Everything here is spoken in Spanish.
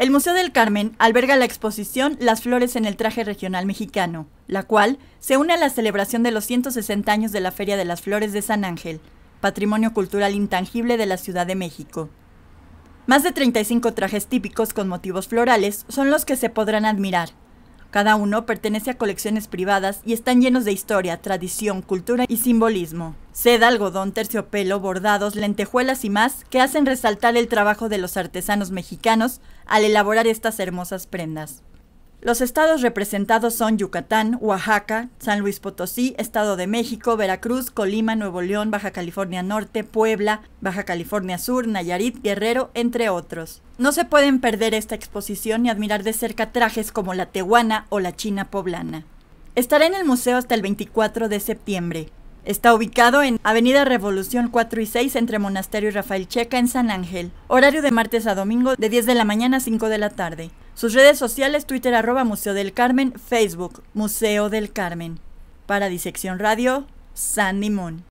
El Museo del Carmen alberga la exposición Las Flores en el Traje Regional Mexicano, la cual se une a la celebración de los 160 años de la Feria de las Flores de San Ángel, patrimonio cultural intangible de la Ciudad de México. Más de 35 trajes típicos con motivos florales son los que se podrán admirar. Cada uno pertenece a colecciones privadas y están llenos de historia, tradición, cultura y simbolismo seda, algodón, terciopelo, bordados, lentejuelas y más que hacen resaltar el trabajo de los artesanos mexicanos al elaborar estas hermosas prendas. Los estados representados son Yucatán, Oaxaca, San Luis Potosí, Estado de México, Veracruz, Colima, Nuevo León, Baja California Norte, Puebla, Baja California Sur, Nayarit, Guerrero, entre otros. No se pueden perder esta exposición y admirar de cerca trajes como la tehuana o la china poblana. Estará en el museo hasta el 24 de septiembre. Está ubicado en Avenida Revolución 4 y 6 entre Monasterio y Rafael Checa en San Ángel. Horario de martes a domingo de 10 de la mañana a 5 de la tarde. Sus redes sociales Twitter arroba Museo del Carmen, Facebook Museo del Carmen. Para Disección Radio, San Moon.